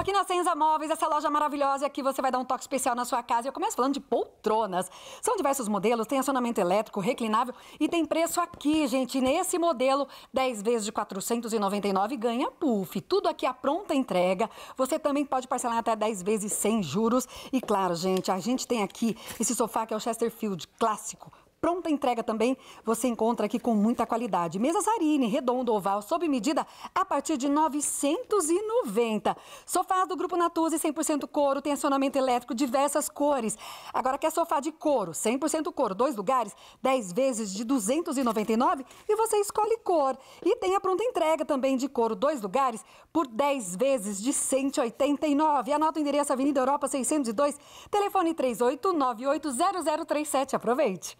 aqui na Senza Móveis, essa loja maravilhosa e aqui você vai dar um toque especial na sua casa. Eu começo falando de poltronas. São diversos modelos, tem acionamento elétrico, reclinável e tem preço aqui, gente. Nesse modelo, 10 vezes de 499 ganha puff. Tudo aqui à pronta entrega. Você também pode parcelar até 10 vezes sem juros. E claro, gente, a gente tem aqui esse sofá que é o Chesterfield clássico Pronta entrega também você encontra aqui com muita qualidade. Mesa Zarine, redondo, oval, sob medida, a partir de 990. Sofás do Grupo Natuzzi, 100% couro, tem acionamento elétrico, diversas cores. Agora quer sofá de couro, 100% couro, dois lugares, 10 vezes de 299 e você escolhe cor. E tem a pronta entrega também de couro, dois lugares, por 10 vezes de 189. Anota o endereço Avenida Europa 602, telefone 38980037. Aproveite!